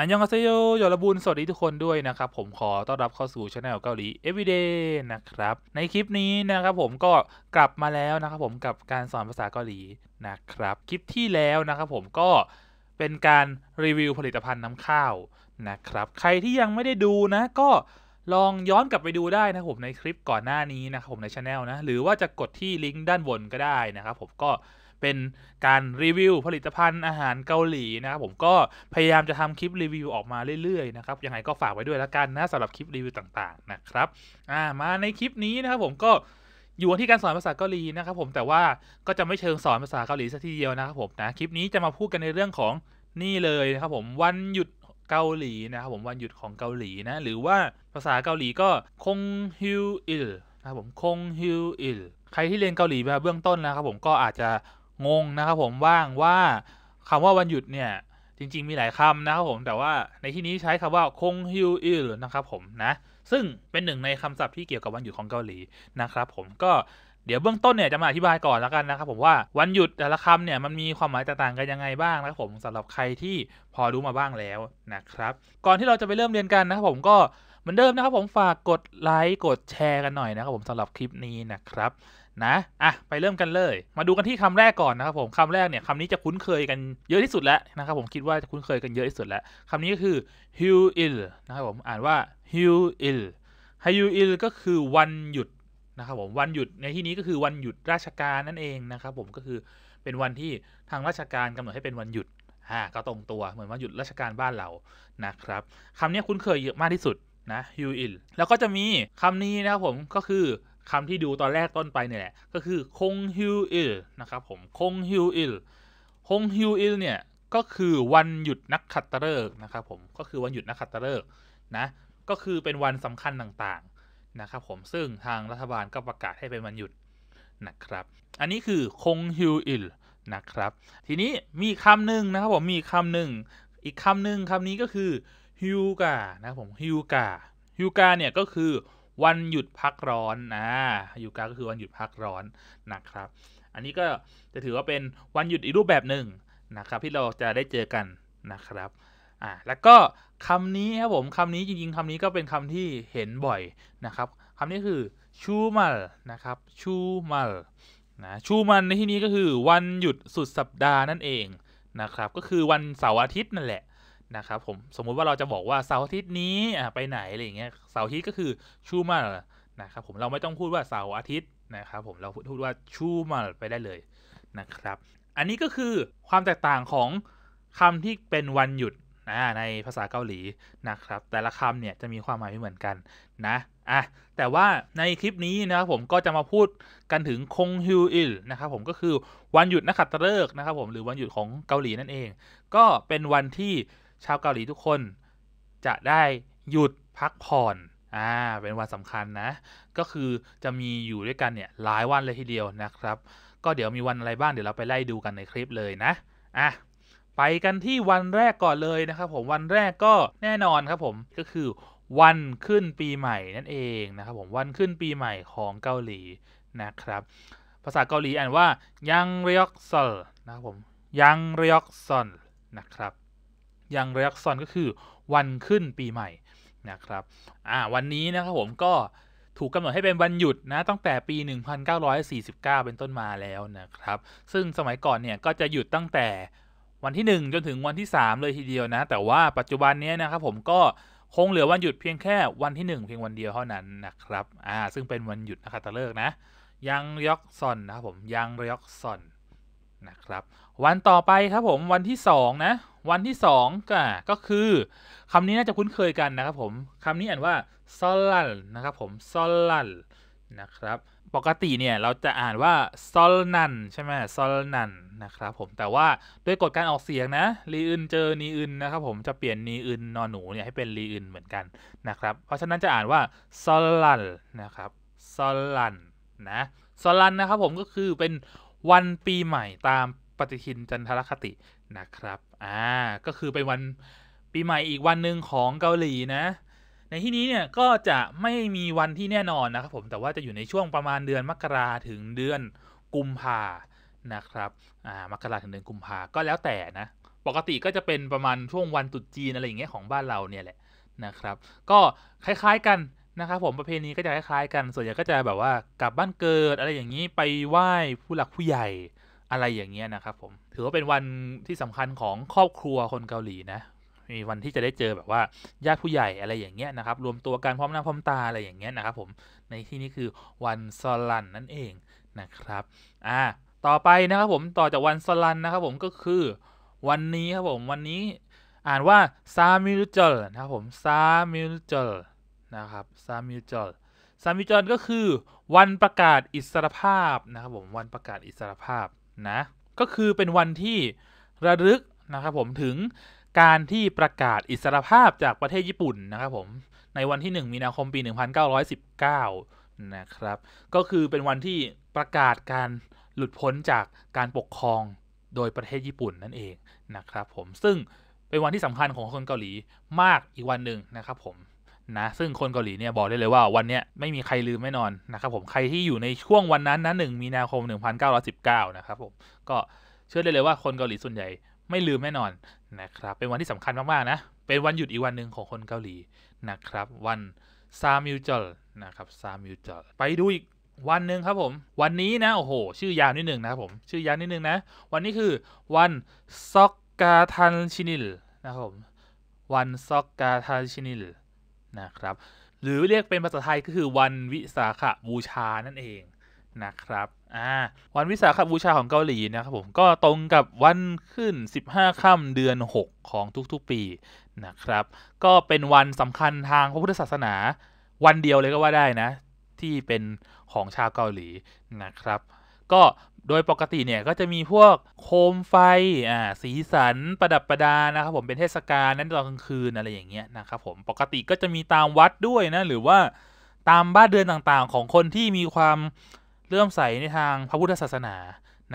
อันยองอาเซโยยอรบุญสวัสดีทุกคนด้วยนะครับ ผมขอต้อนรับเข้าสู่ช anel เกาหลี everyday นะครับ ในคลิปนี้นะครับผมก็กลับมาแล้วนะครับผมกับการสอนภาษาเกาหลีนะครับ คลิปที่แล้วนะครับผมก็เป็นการรีวิวผลิตภัณฑ์น้ำข้าวนะครับ ใครที่ยังไม่ได้ดูนะก็ลองย้อนกลับไปดูได้นะผมในคลิปก่อนหน้านี้นะครับผมในช anel นะ หรือว่าจะกดที่ลิงก์ด้านบนก็ได้นะครับผมก็เป็นการรีวิวผลิตภัณฑ์อาหารเกาหลีนะครับ ผมก็พยายามจะทำคลิปรีวิวออกมาเรื่อยๆนะครับ ยังไงก็ฝากไว้ด้วยแล้วกันนะสำหรับคลิป รีวิวต่างๆนะครับอ่ามาในคลิปนี้นะครับผมก็อยู่ที่การสอนภาษาเกาหลีนะครับผมแต่ว่าก็จะไม่เชิงสอนภาษาเกาหลีซะทีเดียวนะครับผมนะคลิปนี้จะมาพูดกันในเรื่องของนี่เลยนะครับผมวันหยุดเกาหลีนะครับผมวันหยุดของเกาหลีนะหรือว่าภาษาเกาหลีก็คงฮิวอิลนะครับผมคงฮิวอิลใครที่เรียนเกาหลีมาเบื้องต้นนะครับผมก็อาจจะงงนะ ครับผมว่างว่าคำว่าวันหยุดเนี่ยจริง ๆ มีหลายคำนะครับผม แต่ว่าในที่นี้ใช้คำว่าคงฮิวอิลนะครับผมนะซึ่งเป็นหนึ่งในคำศัพท์ที่เกี่ยวกับวันหยุดของเกาหลีนะครับผมก็เดี๋ยวเบื้องต้นเนี่ยจะ มาอธิบายก่อนแล้วกัน นะ ครับผมว่าวันหยุดแต่ละคำเนี่ยมันมีความหมายต่างกันยังไงบ้าง นะ ครับผมสำหรับใครที่พอรู้มาบ้างแล้วนะครับก่อนที่เราจะไปเริ่มเรียนกันนะครับผมก็เหมือนเดิมนะครับผมฝากกดไลค์กดแชร์กันหน่อยนะครับผมสำหรับคลิปนี้นะครับนะอ่ะไปเริ่มกันเลย มาดูกันที่คำแรก ก่อนนะครับผมคำาแรก เนี่ยคำนี้จะคุ้นเคยกันเยอะที่สุดแล้วนะครับผมคิดว่าจะคุ้นเคยกันเยอะที่สุดแล้วคำนี้ก็คือ hill ill นะครับผมอ่านว่า hill ill hill ill ก็คือวันหยุดนะครับผมวันหยุดในที่นี้ก็คือวันหยุดราชการนั่นเองนะครับผมก็คือเป็นวันที่ทางราชการกำหนดให้เป็นวันหยุดอ่าก็ตรงตัวเหมือนวันหยุดราชการบ้านเรานะครับคำนี้คุ้นเคยเยอะมากที่สุดนะฮิวอินแล้วก็จะมีคำนี้นะครับผมก็คือคำที่ดูตอน แรกต้นไปเนี่ยแหละก็คือคงฮิวอิลนะครับผมคงฮิวอิลคงฮิวอิลเนี่ยก็คือวันหยุดนักขัตฤกษ์นะครับผมก็คือวันหยุดนักขัตฤกษ์นะก็คือเป็นวันสำคัญต่างๆนะครับผมซึ่งทางรัฐบาลก็ประกาศให้เป็นวันหยุดนะครับอันนี้คือคงฮิวอิลนะครับทีนี้มีคำหนึ่งนะครับผมมีคำหนึ่งอีกคำหนึ่งคำนี้ก็คือฮิวกานะผมฮิวกาฮิวกาเนี่ย ก็คือ วันหยุดพักร้อนนะฮิวกาก็คือวันหยุดพักร้อนนะครับ อันนี้ก็จะถือว่าเป็นวันหยุดอีกรูปแบบหนึ่งนะ ครับที่เราจะได้เจอกันนะ ครับอ่าแล้ว ก็คำนี้ ครับผมคำนี้จริงๆคำนี้ก็เป็นคำที่เห็นบ่อย นะ ครับคำนี้คือชูมัลนะครับชูมัลนะชูมันในที่นี้ก็คือวันหยุดสุดสัปดาห์นั่นเองนะครับก็คือวันเสาร์อาทิตย์นั่นแหละนะครับผมสมมุติว่าเราจะบอกว่าเสาร์อาทิตย์นี้ไปไหนอะไรอย่างเงี้ยเสาร์อาทิตย์ก็คือชูมานะครับผมเราไม่ต้องพูดว่าเสาร์อาทิตย์นะครับผมเราพูดว่าชูมาไปได้เลยนะครับ อันนี้ก็คือความแตกต่างของคำที่เป็นวันหยุดในภาษาเกาหลีนะครับแต่ละคำเนี่ยจะมีความหมายไม่เหมือนกันนะอ่ะแต่ว่าในคลิปนี้นะครับผมก็จะมาพูดกันถึงคงฮิวอิลนะครับผมก็คือวันหยุดนักขัตฤกษ์นะครับผมหรือวันหยุดของเกาหลีนั่นเอง ก็เป็นวันที่ชาวเกาหลี ทุกคนจะได้หยุดพักผ่อนอ่าเป็นวันสำคัญนะ ก็คือจะมีอยู่ด้วยกันเนี่ยหลายวันเลยทีเดียวนะครับ ก็เดี๋ยวมีวันอะไรบ้างเดี๋ยวเราไปไล่ดูกันในคลิปเลยนะอ่ะไปกันที่วันแรกก่อนเลยนะครับผมวันแรกก็แน่นอนครับผม ก็คือ วันขึ้นปีใหม่นั่นเองนะครับผมวันขึ้นปีใหม่ของเกาหลีนะครับ ภาษาเกาหลีอ่านว่ายังเรียกซอลนะครับผมยังเรียกซอลนะครับอย่างเรียกซอน ก็คือวันขึ้นปีใหม่นะครับอ่าวันนี้นะครับผมก็ถูกกำหนดให้เป็นวันหยุดนะตั้งแต่ปี1949เป็นต้นมาแล้วนะครับ ซึ่งสมัยก่อนเนี่ยก็จะหยุดตั้งแต่วันที่ 1 จนถึงวันที่ 3 เลยทีเดียวนะ แต่ว่าปัจจุบันนี้นะครับผมก็คงเหลือวันหยุดเพียงแค่วันที่ 1 เพียงวันเดียวเท่านั้นนะครับอ่าซึ่งเป็นวันหยุดนะครับตะเลิกนะยังยอกซอนนะครับผมยังยอกซอนนะครับ วันต่อไป ครับผม วันที่2นะวันที่งก็ก็คือ คำนี้น่าจะคุ้นเคยกันนะครับผม คำนี้อ่านว่าซอลันนะครับผมซอลันนะครับ ปกติเนี่ยเราจะอ่านว่าซอลนันใช่ไหมซอลนันนะครับผมแต่ว่าด้วยกฎการออกเสียงนะรีอึนเจอนีอึนนะครับผมจะเปลี่ยนนีอึนนอนหนูเนี่ยให้เป็นรีอึนเหมือนกันนะครับ เพราะฉะนั้นจะอ่านว่าซอลลันนะครับซอลลันนะซอลลันนะครับผมก็คือเป็นวันปีใหม่ตามปฏิทินจันทรคตินะครับ่าก็คือเป็นวันปีใหม่อีกวันหนึ่งของเกาหลีนะในที่นี้เนี่ยก็จะไม่มีวันที่แน่นอนนะ ครับผมแต่ว่าจะอยู่ในช่วงประมาณเดือนมกราถึงเดือนกุมภานะ ครับอ่ามกราถึงเดือนกุมภาก็แล้วแต่นะปกติก็จะเป็นประมาณช่วงวันตุดจีนอะไรอย่างเงี้ยของบ้านเราเนี่ยแหละนะ ครับ ก็คล้ายๆกันนะครับผมประเพณีก็จะคล้ายๆกัน ส่วนใหญ่ก็จะแบบว่ากลับบ้านเกิดอะไรอย่างนี้ไปไหว้ผู้หลักผู้ใหญ่อะไรอย่างเงี้ยนะครับผมถือว่าเป็นวันที่สำคัญของครอบครัวคนเกาหลีนะ มีวันที่จะได้เจอแบบว่าญาติ ผู้ใหญ่อะไรอย่างเงี้ยนะครับ รวมตัวกันพร้อมหน้าพร้อมตาอะไรอย่างเงี้ยนะครับ ผม ในที่นี้คือวันซอลันนั่นเองนะครับ อ่า ต่อไปนะครับผม ต่อจากวันซอลันนะครับ ผมก็คือ วันนี้ครับผม วันนี้ อ่านว่าซามิลจจลนะครับผม ซามิลจจลนะครับ ซามิลจจลซามิลจจลก็คือวันประกาศอิสรภาพนะครับผม วันประกาศอิสรภาพนะก็คือเป็นวันที่ระลึก นะ ครับ ผมถึงการที่ประกาศอิสรภาพจากประเทศญี่ปุ่นนะครับ ผมในวันที่ 1มีนาคมปี1919นะครับก็คือเป็นวันที่ประกาศการหลุด พ้น จากการปกครองโดยประเทศญี่ปุ่นนั่นเองนะครับ ผมซึ่งเป็นวันที่สำคัญของคนเกาหลีมากอีกวันหนึ่งนะครับผมนะซึ่งคนเกาหลีเนี่ยบอกได้เลยว่าวันนี้ไม่มีใครลืมแน่นอนนะครับผมใครที่อยู่ในช่วงวันนั้นนะหนึ่งมีนาคม1919นะครับผมก็เชื่อได้เลยว่าคนเกาหลีส่วนใหญ่ไม่ลืมแน่นอนนะครับเป็นวันที่สำคัญมากๆนะเป็นวันหยุดอีกวันหนึ่งของคนเกาหลีนะครับวันซามิวจอลนะครับซามิวจอลไปดูอีกวันหนึ่งครับผมวันนี้นะโอ้โหชื่อยาวนิดหนึ่งนะครับผมชื่อยาวนิดหนึ่งนะวันนี้คือวันซอกกาทันชินิลนะครับผมวันซอกกาทันชินิลนะครับหรือเรียกเป็นภาษาไทยก็คือวันวิสาขบูชานั่นเองนะครับอ่าวันวิสาขบูชาของเกาหลีนะครับผมก็ตรงกับวันขึ้น 15 ค่ำเดือน 6 ของทุกๆปีนะครับก็เป็นวันสำคัญทางพระพุทธศาสนา วันเดียวเลยก็ว่าได้นะ ที่เป็นของชาวเกาหลีนะครับก็โดยปกติเนี่ย ก็จะมีพวกโคมไฟ อ่า สีสันประดับประดานะครับ ผมเป็นเทศกาลนั้นตอนกลางคืนอะไรอย่างเงี้ยนะครับผมปกติก็จะมีตามวัดด้วยนะหรือว่าตามบ้านเดือนต่างๆ ของคนที่มีความเลื่อมใสในทางพระพุทธศาสนา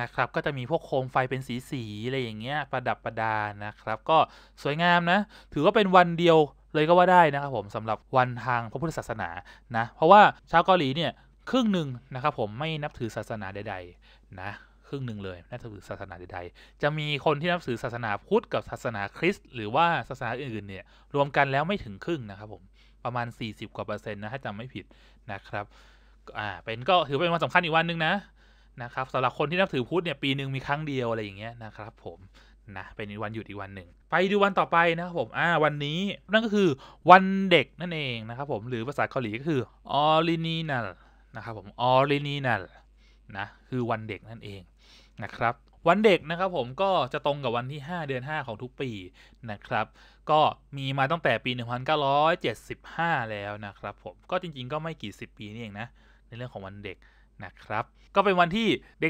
นะครับก็จะมีพวกโคมไฟเป็นสีสีอะไรอย่างเงี้ยประดับประดานะครับ ก็สวยงามนะ ถือว่าเป็นวันเดียวเลยก็ว่าได้นะครับผมสำหรับวันทางพระพุทธศาสนานะเพราะว่าชาวเกาหลีเนี่ยครึ่งหนึ่งนะครับ ผมไม่นับถือศาสนาใดๆนะครึ่งหนึ่งเลยนับถือศาสนาใดๆ จะมีคนที่นับถือศาสนาพุทธกับศาสนาคริสต์หรือว่าศาสนาอื่นๆเนี่ยรวมกันแล้วไม่ถึงครึ่งนะครับผมประมาณ40 กว่าเปอร์เซ็นต์นะถ้าจำไม่ผิดนะครับอ่าเป็นก็ถือเป็นวันสำคัญอีกวันหนึ่งนะนะครับสำหรับคนที่นับถือพุทธเนี่ยปีหนึ่งมีครั้งเดียวอะไรอย่างเงี้ยนะครับผมนะเป็นวันหยุดอีกวันหนึ่งไปดูวันต่อไปนะครับผมอ่าวันนี้นั่นก็คือวันเด็กนั่นเองนะครับผมหรือภาษาเกาหลีก็คือออรินีนัลนะครับผมออรินีนัลนะคือวันเด็กนั่นเอง นะครับ วันเด็กนะครับผมก็จะตรงกับวันที่ 5 เดือน 5 ของทุกปี นะ ครับ ก็มีมาตั้งแต่ปี1975 แล้ว นะ ครับผม ก็จริงๆก็ไม่กี่สิบปีนี่เองนะในเรื่องของวันเด็กนะครับ ก็เป็นวันที่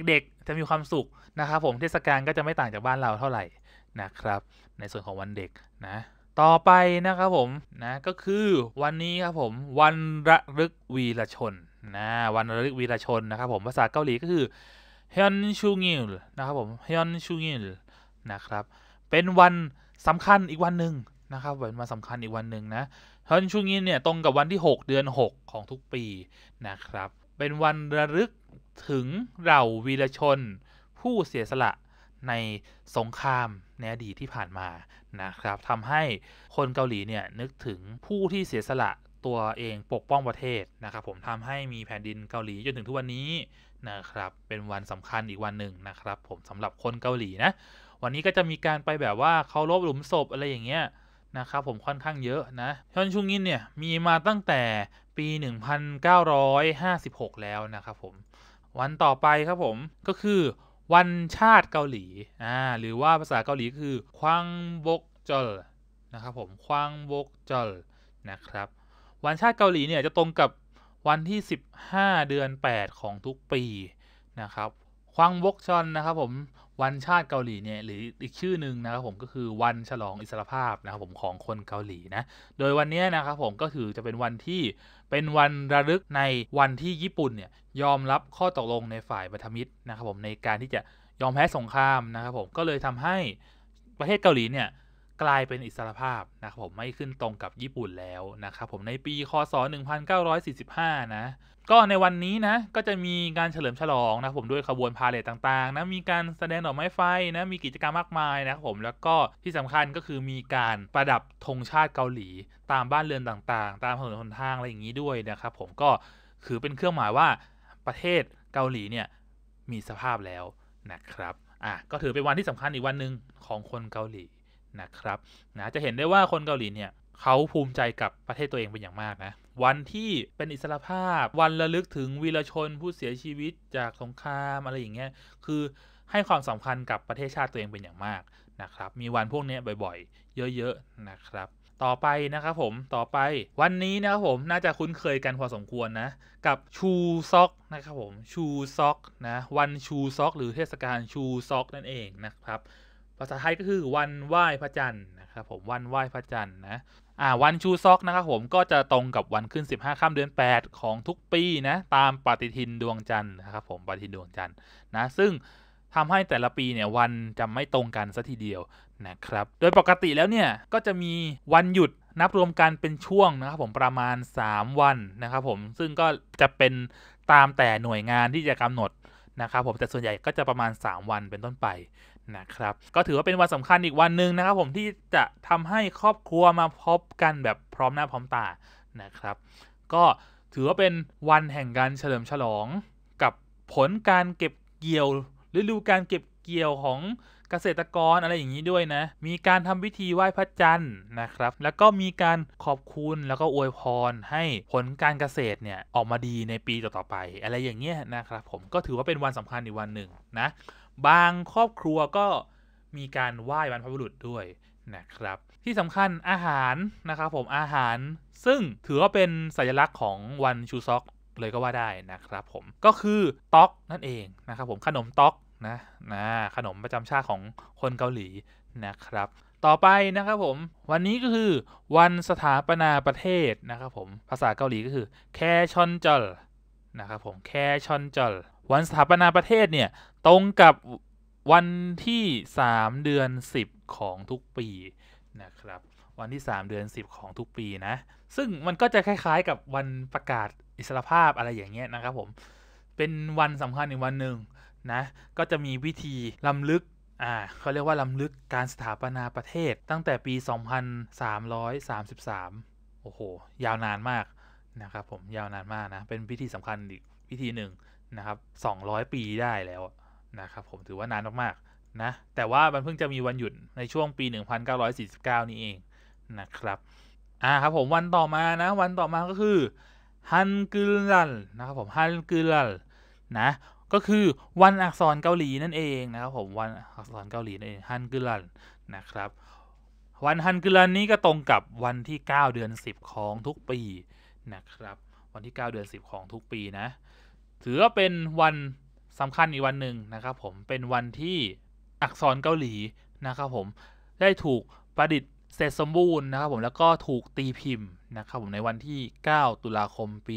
เด็กๆจะมีความสุขนะครับผมเทศกาลก็จะไม่ต่างจากบ้าน เรา เท่า ไหร่ นะ ครับในส่วนของวันเด็กนะต่อไปนะครับผมนะก็คือวันนี้ครับผมวันระลึกวีรชนนะวันระลึกวีรชนนะครับผมภาษาเกาหลีก็คือฮยอนชูงิลนะครับผมฮยอนชูงิลนะครับ เป็นวันสำคัญอีกวันหนึ่งนะครับเป็นวันสำคัญอีกวันหนึ่งนะฮอนชูงิลเนี่ยตรงกับวันที่6 เดือน 6 ของทุกปีนะครับ เป็นวันระลึกถึงเหล่าวีรชน ผู้เสียสละในสงครามในอดีตที่ผ่านมานะครับทำให้คนเกาหลีเนี่ยนึกถึงผู้ที่เสียสละตัวเองปกป้องประเทศ นะครับ ผมทำให้มีแผ่นดินเกาหลีจนถึงทุกวันนี้นะครับ เป็นวันสำคัญอีกวันหนึ่งนะครับ ผมสำหรับคนเกาหลี นะ วันนี้ก็จะมีการไปแบบว่า เคารพหลุมศพอะไรอย่างเงี้ยนะครับ ผมค่อนข้างเยอะ นะฮอนชุงอินเนี่ยมีมาตั้งแต่ปี 1956 แล้วนะครับผมวันต่อไปครับผมก็คือ วันชาติเกาหลีอ่าหรือว่าภาษาเกาหลีคือควังบกจอลนะครับผมควังบกจอลนะครับวันชาติเกาหลีเนี่ยจะตรงกับวันที่ 15 เดือน 8 ของทุกปีนะครับ ควังวกชอนนะครับผม วันชาติเกาหลีเนี่ยหรืออีกชื่อหนึ่งนะครับผมก็คือวันฉลองอิสรภาพนะครับผมของคนเกาหลีนะ โดยวันนี้นะครับผมก็คือจะเป็นวันที่เป็นวันระลึกในวันที่ญี่ปุ่นเนี่ยยอมรับข้อตกลง ในฝ่ายบัตมิตรนะครับผมในการที่จะยอมแพ้สงครามนะครับผมก็เลยทำให้ประเทศเกาหลีเนี่ยกลายเป็นอิสรภาพนะครับผมไม่ขึ้นตรงกับญี่ปุ่นแล้วนะครับผมในปี คศ1945นะก็ในวันนี้นะก็จะมีการเฉลิมฉลอง นะผม ด้วยขบวนพาเลดต่างๆนะมีการแสดงดอกไม้ไฟนะมีกิจกรรมมากมายนะครับผม แล้วก็ที่สำคัญก็คือมีการประดับธงชาติเกาหลีตามบ้านเรือนต่างๆ ตามถนนหนทางอะไรอย่างนี้ด้วยนะครับผมก็คือเป็นเครื่องหมายว่าประเทศเกาหลีเนี่ยมีสภาพแล้วนะครับอ่ะก็ถือเป็นวันที่สำคัญอีกวันหนึ่งของคนเกาหลีนะครับนะจะเห็นได้ว่าคนเกาหลีเนี่ยเขาภูมิใจกับประเทศตัวเองเป็นอย่างมากนะวันที่เป็นอิสรภาพ วันระลึกถึงวีรชนผู้เสียชีวิตจากสงครามอะไรอย่างเงี้ยคือให้ความสำคัญกับประเทศชาติตัวเองเป็นอย่างมากนะครับ มีวันพวกนี้บ่อย ๆ เยอะๆนะครับ ต่อไปนะครับผมต่อไปวันนี้นะครับผมน่าจะคุ้นเคยกันพอสมควรนะกับชูซอกนะครับผมชูซอกนะวันชูซอก หรือเทศกาลชูซอก นั่นเองนะครับภาษาไทยก็คือวันไหว้พระจันทร์นะครับ ผมวันไหว้พระจันทร์นะอ่าวันชูซอกนะครับผมก็จะตรงกับวันขึ้น 15ห้าค่ำเดือน 8 ของทุกปีนะตามปฏิทินดวงจันทร์นะครับผมปฏิทินดวงจันทร์นะซึ่งทำให้แต่ละปีเนี่ยวันจะไม่ตรงกันสัทีเดียวนะครับโดยปกติแล้วเนี่ย ก็จะมีวันหยุดนับรวมกันเป็นช่วงนะครับผมประมาณ 3 วันนะครับผมซึ่งก็จะเป็นตามแต่หน่วยงานที่จะกำหนดนะครับผมแต่ส่วนใหญ่ก็จะประมาณ 3 วันเป็นต้นไปนะครับก็ถือว่าเป็นวันสำคัญอีกวันหนึ่งนะครับ ผมที่จะทำให้ครอบครัวมาพบกันแบบพร้อมหน้าพร้อมตานะครับ ก็ถือว่าเป็นวันแห่งการเฉลิมฉลอง กับผลการเก็บเกี่ยวฤดูการเก็บเกี่ยวของเกษตรกรอะไรอย่างนี้ด้วยนะมีการทำพิธีไหว้พระจันทร์นะครับ แล้วก็มีการขอบคุณแล้วก็อวยพร ให้ผลการเกษตรเนี่ยออกมาดีในปีต่อๆไป อะไรอย่างเงี้ยนะครับ ผมก็ถือว่าเป็นวันสำคัญอีกวันหนึ่งนะบางครอบครัวก็มีการไหว้บรรพบุรุษด้วยนะครับที่สำคัญอาหารนะครับผมอาหารซึ่งถือว่าเป็นสัญลักษณ์ของวันชูซอกเลยก็ว่าได้นะครับผมก็คือต๊อกนั่นเองนะครับผมขนมต๊อกนะนะขนมประจำชาติของคนเกาหลีนะครับ ต่อไปนะครับผมวันนี้ก็คือวันสถาปนาประเทศนะครับผมภาษาเกาหลีก็คือ แคชอนจอลนะครับผมแคชอนจอลวันสถาปนาประเทศเนี่ยตรงกับวันที่ 3 เดือน 10 ของทุกปีนะครับ วันที่ 3 เดือน 10 ของทุกปีนะ ซึ่งมันก็จะคล้ายๆ กับวันประกาศอิสรภาพอะไรอย่างเงี้ยนะครับผมเป็นวันสำคัญอีกวันหนึ่งนะ ก็จะมีวิธีลํำลึกอ่าเขาเรียกว่าลํำลึกการสถาปนาประเทศ ตั้งแต่ปี 2333โอ้โหยาวนานมากนะครับผมยาวนานมากนะเป็นพิธีสำคัญอีกพิธีหนึ่งนะครับ200 ปีได้แล้วนะครับผมถือว่านาน มากๆนะ แต่ว่ามันเพิ่งจะมีวันหยุดในช่วงปี 1949นี่เองนะครับ อ่าครับผมวันต่อมานะวันต่อมาก็คือฮันกึลันนะครับผมฮันกึลันนะ ก็คือวันอักษรเกาหลีนั่นเองนะครับผมวันอักษรเกาหลีนั่นเองฮันกึลันนะครับ วันฮันกึลันนี้ก็ตรงกับวันที่ 9 เดือน 10 ของทุกปีนะครับ วันที่ 9 เดือน 10 ของทุกปีนะถือว่าเป็นวันสำคัญอีก วันหนึ่งนะครับ ผม เป็นวันที่อักษรเกาหลี นะครับ ผม ได้ถูกประดิษฐ์เสร็จสมบูรณ์นะครับ ผม แล้วก็ถูกตีพิมพ์นะครับผมในวันที่ 9 ตุลาคมปี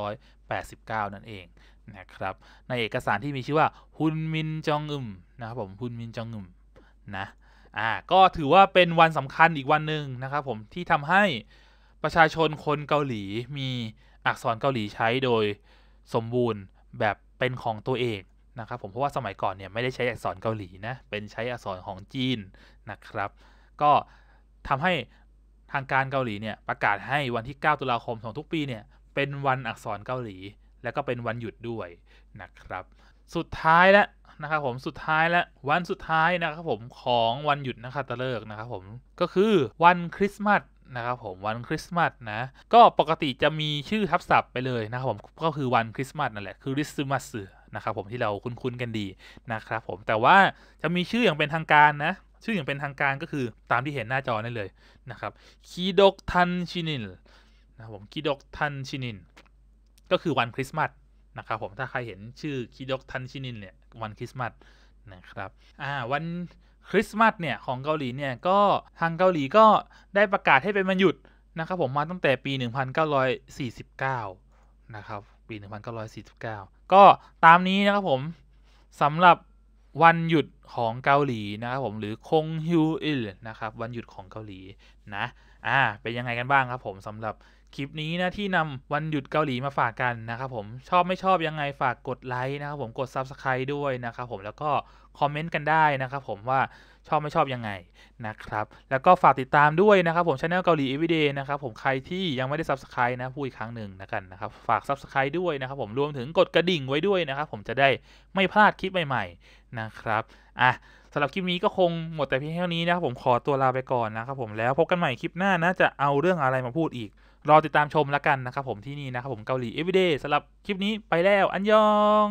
1989 นั่น เองนะครับ ในเอกสารที่มี ชื่อว่าฮุนมินจองอึมนะครับผมฮุนมินจองอึมนะอ่าก็ถือว่าเป็นวันสำคัญอีกวันหนึ่งนะครับผมที่ทำให้ประชาชนคนเกาหลีมีอักษรเกาหลีใช้โดยสมบูรณ์แบบเป็นของตัวเองนะครับผมเพราะว่าสมัยก่อนเนี่ยไม่ได้ใช้อักษรเกาหลีนะเป็นใช้อักษรของจีนนะครับ ก็ทำให้ทางการเกาหลีเนี่ยประกาศให้วันที่ 9 ตุลาคมของทุกปี เนี่ย เป็นวันอักษรเกาหลี แล้วก็เป็นวันหยุดด้วยนะครับ สุดท้ายแล้วนะครับผมสุดท้ายแลววันสุดท้ายนะครับผมของวันหยุดนะครับตะเลิกนะครับผมก็คือวันคริสต์มาสนะครับผมวันคริสต์มาสนะก็ปกติจะมีชื่อทับศัพท์ไปเลยนะครับผมก็ คือ วันคริสต์มาสนั่นแหละคือริสซ์มาสนะครับผมที่เราคุ้นๆกันดีนะครับผมแต่ว่าจะมีชื่ออย่างเป็นทางการนะชื่ออย่างเป็นทางการก็คือตามที่เห็นหน้าจอนั่นเลยนะครับคีดกทันชินินนะครับผมคีดกทันชินินก็คือวันคริสต์มาสนะครับผมถ้าใครเห็นชื่อคีดกทันชินินเนี่ยวันคริสต์มาสนะครับอ่าวันคริสต์มาสเนี่ย ของเกาหลีเนี่ยก็ทางเกาหลีก็ได้ประกาศให้เป็นวันหยุดนะครับผมมาตั้งแต่ปี 1949 นะครับ ปี 1949 ก็ตามนี้นะครับผมสำหรับวันหยุดของเกาหลีนะครับผมหรือคงฮิวอิลนะครับ วันหยุดของเกาหลีนะอ่าเป็นยังไง กันบ้างครับ ผมสำหรับคลิปนี้นะที่นำวันหยุดเกาหลีมาฝากกันนะครับผมชอบไม่ชอบยังไงฝากกดไลค์นะครับผมกด Subscribe ด้วยนะครับผมแล้วก็คอมเมนต์กันได้ นะครับผมว่าชอบไม่ชอบ ยังไงนะ ครับ แล้วก็ฝากติดตามด้วย นะ ครับผมช anel เกาหลีเอวีเดนะ ครับผมใครที่ยังไม่ได้ subscribe นะ พูด อีกครั้งหนึ่งนะกันนะ ครับฝาก subscribe ด้วย นะ ครับผมรวมถึงกดกระดิ่งไว้ด้วย นะ ครับ ผมจะได้ไม่พลาด คลิปใหม่ ๆนะครับอ่ะสำหรับคลิปนี้ก็คงหมดแต่เพียงเท่านี้นะครับผมขอตัวลาไปก่อนนะครับผมแล้วพบกันใหม่คลิปหน้านะจะเอาเรื่องอะไรมาพูดอีก รอติดตามชมแล้วกันนะครับผมที่นี่นะครับผมเกาหลีเอ e r y d a สำหรับคลิปนี้ไปแล้วอันยอง